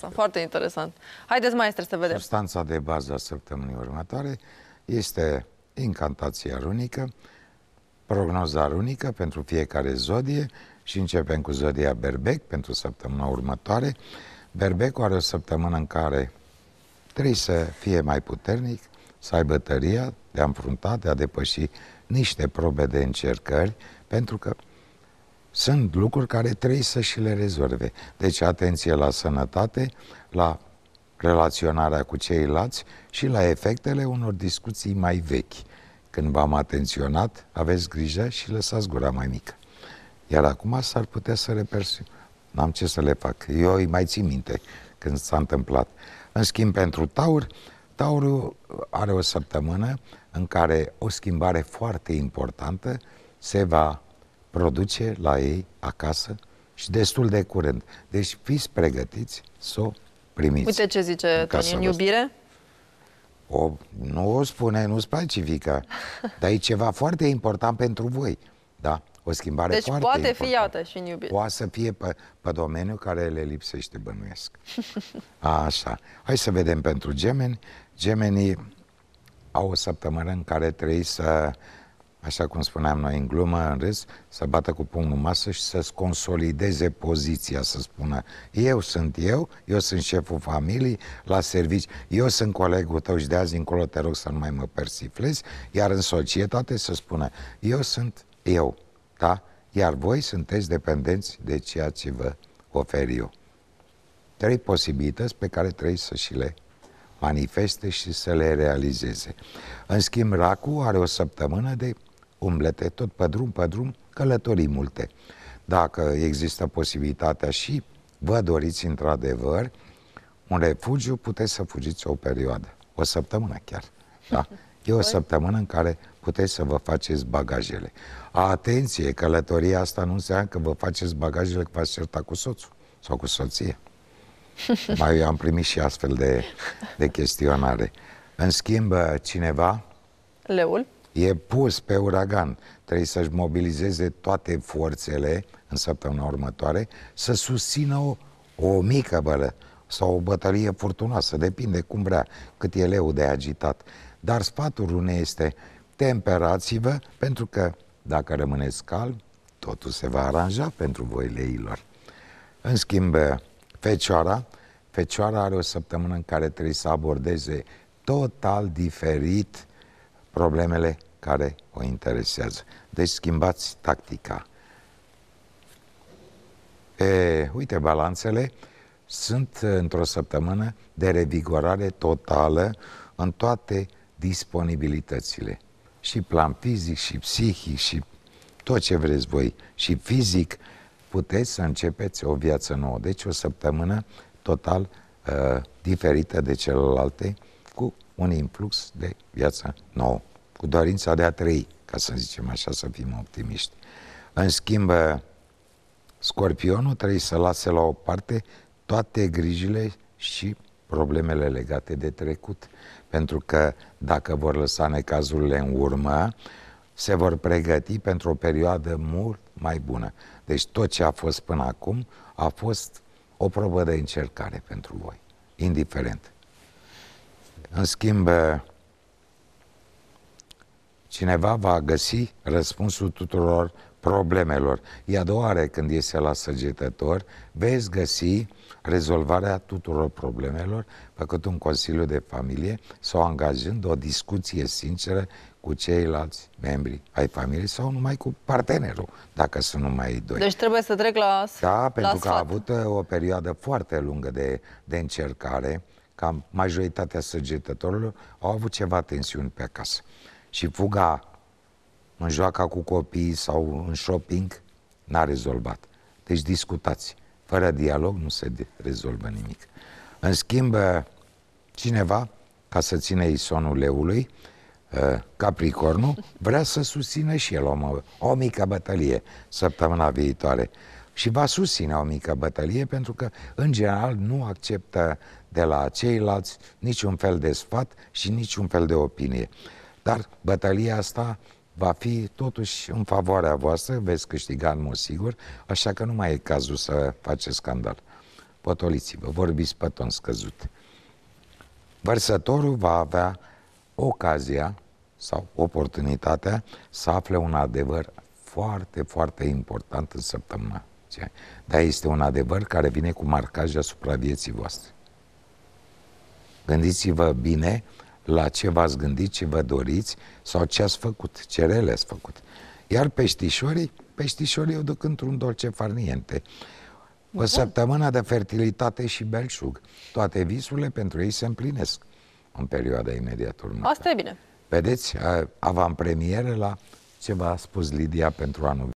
substanța. Foarte interesant. Haideți, maestre, să vedem. Substanța de bază a săptămânii următoare este incantația runică, prognoza runică pentru fiecare zodie și începem cu zodia Berbec pentru săptămâna următoare. Berbecul are o săptămână în care trebuie să fie mai puternic, să aibă tăria de a înfrunta, de a depăși niște probe de încercări, pentru că sunt lucruri care trebuie să și le rezolve. Deci atenție la sănătate, la relaționarea cu ceilalți și la efectele unor discuții mai vechi. Când v-am atenționat, aveți grijă și lăsați gura mai mică. Iar acum s-ar putea să repersi. N-am ce să le fac. Eu îi mai țin minte când s-a întâmplat. În schimb, pentru Taur, Taurul are o săptămână în care o schimbare foarte importantă se va produce la ei acasă și destul de curând. Deci fiți pregătiți să o primiți. Uite ce zice Tonin, iubire? O, nu o spune, nu-ți Vica, dar e ceva foarte important pentru voi. Da? O schimbare deci foarte poate fi, iată, și în iubire. Poate să fie pe, pe domeniu care le lipsește, bănuiesc. A, așa. Hai să vedem pentru gemeni. Gemenii au o săptămână în care trebuie să așa cum spuneam noi în glumă, în râs, să bată cu pumnul masă și să-ți consolideze poziția, să spună eu sunt eu, eu sunt șeful familiei la servici, eu sunt colegul tău și de azi încolo te rog să nu mai mă persiflezi, iar în societate să spună eu sunt eu, da? Iar voi sunteți dependenți de ceea ce vă ofer eu. Trei posibilități pe care trebuie să și le manifeste și să le realizeze. În schimb, Racu are o săptămână de umblete, tot pe drum, pe drum, călătorii multe. Dacă există posibilitatea și vă doriți într-adevăr un refugiu, puteți să fugiți o perioadă, o săptămână chiar. Da? E o săptămână în care puteți să vă faceți bagajele. Atenție, călătoria asta nu înseamnă că vă faceți bagajele că v-ați certa cu soțul sau cu soție. Mai eu am primit și astfel de, de chestionare. În schimb, cineva... Leul E pus pe uragan. Trebuie să-și mobilizeze toate forțele în săptămâna următoare să susțină o, o mică bălă sau o bătălie furtunoasă, depinde cum vrea, cât e leu de agitat. Dar sfatul unei este temperați-vă, pentru că dacă rămâneți calm, totul se va aranja pentru voi leilor. În schimb, fecioara, fecioara are o săptămână în care trebuie să abordeze total diferit problemele care o interesează. Deci schimbați tactica. E, uite, balanțele sunt într-o săptămână de revigorare totală în toate disponibilitățile. Și plan fizic, și psihic, și tot ce vreți voi, și fizic, puteți să începeți o viață nouă. Deci o săptămână total uh, diferită de celelalte, cu un influx de viață nouă, cu dorința de a trăi, ca să zicem așa, să fim optimiști. În schimb, eh, scorpionul trebuie să lase la o parte toate grijile și problemele legate de trecut, pentru că dacă vor lăsa necazurile în urmă, se vor pregăti pentru o perioadă mult mai bună. Deci tot ce a fost până acum a fost o probă de încercare pentru voi, indiferent în schimb, eh, cineva va găsi răspunsul tuturor problemelor. E a doua oară când iese la săgetător, veți găsi rezolvarea tuturor problemelor făcând un consiliu de familie sau angajând o discuție sinceră cu ceilalți membri ai familiei sau numai cu partenerul, dacă sunt numai doi. Deci trebuie să trec la Da, la pentru sfat. că a avut eh, o perioadă foarte lungă de, de încercare ca majoritatea săgetătorilor, au avut ceva tensiuni pe acasă. Și fuga în joaca cu copii sau în shopping n-a rezolvat. Deci discutați. Fără dialog nu se rezolvă nimic. În schimb, eh, cineva, ca să ține isonul leului, eh, Capricornul, vrea să susțină și el o, o mică bătălie săptămâna viitoare și va susține o mică bătălie pentru că, în general, nu acceptă de la ceilalți niciun fel de sfat și niciun fel de opinie. Dar bătălia asta va fi totuși în favoarea voastră, veți câștiga în mod sigur, așa că nu mai e cazul să faceți scandal. Potoliți-vă, vorbiți pe ton scăzut. Vărsătorul va avea ocazia sau oportunitatea să afle un adevăr foarte, foarte important în săptămână. Constituția. Dar este un adevăr care vine cu marcaj asupra vieții voastre. Gândiți-vă bine la ce v-ați gândit, ce vă doriți sau ce ați făcut, ce rele ați făcut. Iar peștișorii, peștișorii eu duc într-un dolce farniente. O da. săptămână de fertilitate și belșug. Toate visurile pentru ei se împlinesc în perioada imediat următoare. Asta e bine. Vedeți, avam premiere la ce v-a spus Lidia pentru anul